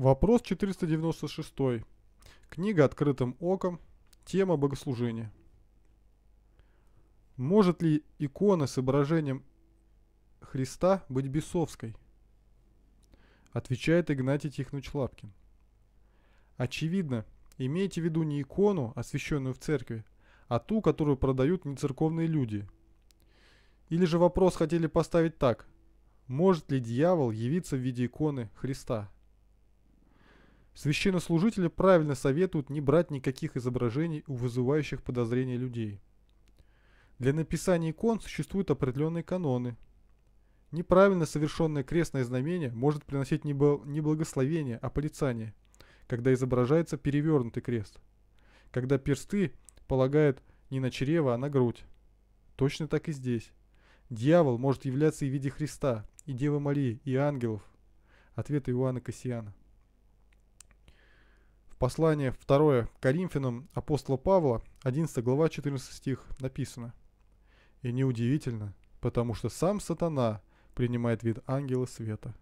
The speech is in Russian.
Вопрос 496. Книга «Открытым оком». Тема богослужения. Может ли икона с изображением Христа быть бесовской? Отвечает Игнатий Тихонович Лапкин. Очевидно, имейте в виду не икону, освященную в церкви, а ту, которую продают нецерковные люди. Или же вопрос хотели поставить так. Может ли дьявол явиться в виде иконы Христа? Священнослужители правильно советуют не брать никаких изображений у вызывающих подозрения людей. Для написания икон существуют определенные каноны. Неправильно совершенное крестное знамение может приносить не, благословение, а полицание, когда изображается перевернутый крест, когда персты полагают не на чрево, а на грудь. Точно так и здесь. Дьявол может являться и в виде Христа, и Девы Марии, и ангелов. Ответ Иоанна Кассиана послание 2 Коринфянам апостола Павла, 11 глава, 14 стих, написано. «И неудивительно, потому что сам сатана принимает вид ангела света».